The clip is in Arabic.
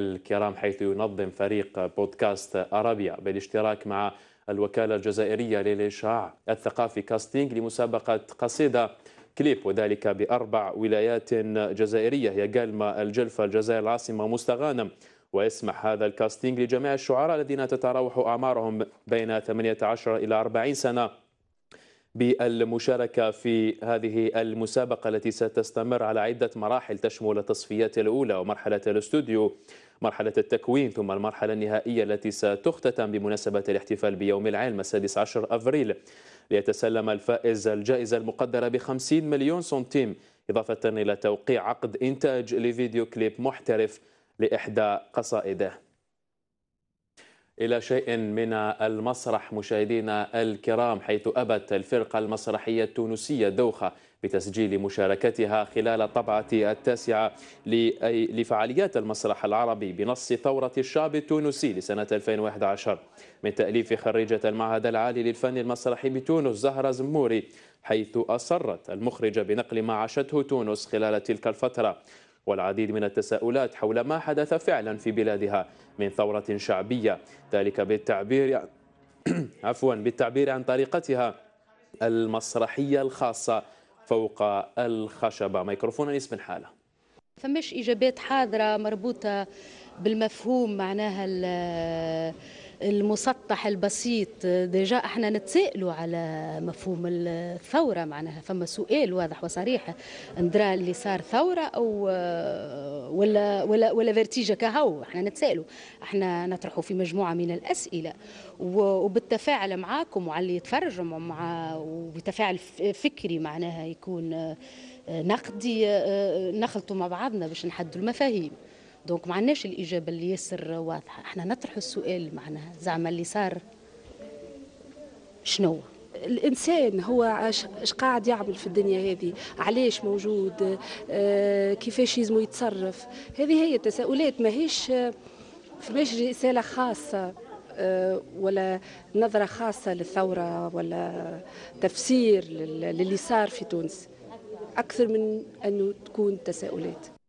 الكرام حيث ينظم فريق بودكاست أرابيا بالاشتراك مع الوكالة الجزائرية للإشاع الثقافي كاستينج لمسابقة قصيدة كليب وذلك بأربع ولايات جزائرية هي قلمة الجلفة الجزائر العاصمة مستغانم ويسمح هذا الكاستينج لجميع الشعراء الذين تتراوح أعمارهم بين 18 إلى 40 سنة بالمشاركة في هذه المسابقة التي ستستمر على عدة مراحل تشمل التصفيات الأولى ومرحلة الاستوديو مرحلة التكوين ثم المرحلة النهائية التي ستختتم بمناسبة الاحتفال بيوم العلم السادس عشر أفريل ليتسلم الفائز الجائزة المقدرة ب 50 مليون سنتيم إضافة إلى توقيع عقد إنتاج لفيديو كليب محترف لإحدى قصائده إلى شيء من المسرح مشاهدينا الكرام حيث أبت الفرقة المسرحية التونسية دوخة بتسجيل مشاركتها خلال طبعة التاسعة لفعاليات المسرح العربي بنص ثورة الشعب التونسي لسنة 2011 من تأليف خريجة المعهد العالي للفن المسرحي بتونس زهرة زموري حيث أصرت المخرجة بنقل ما عاشته تونس خلال تلك الفترة والعديد من التساؤلات حول ما حدث فعلا في بلادها من ثورة شعبية ذلك بالتعبير عفوا بالتعبير عن طريقتها المسرحية الخاصة فوق الخشبة ميكروفون أنيس بن حالة فمش إجابات حاضرة مربوطة بالمفهوم معناها المسطح البسيط ديجا احنا نتسائلوا على مفهوم الثوره معناها فما سؤال واضح وصريح اندرا اللي صار ثوره او ولا ولا ولا فيرتيجا كهو احنا نتسائلوا احنا نطرحوا في مجموعه من الاسئله وبالتفاعل معاكم وعلى اللي يتفرجوا مع وبتفاعل فكري معناها يكون آه، نقدي آه، آه، نخلطوا مع بعضنا باش نحدوا المفاهيم دونك ما عندناش الاجابه اللي ياسر واضحه احنا نطرح السؤال معناها زعما اللي صار شنو الانسان هو اش قاعد يعمل في الدنيا هذه علاش موجود آه كيفاش يزمو يتصرف هذه هي التساؤلات ماهيش فماش رساله خاصه آه، ولا نظره خاصه للثوره ولا تفسير للي صار في تونس اكثر من انه تكون تساؤلات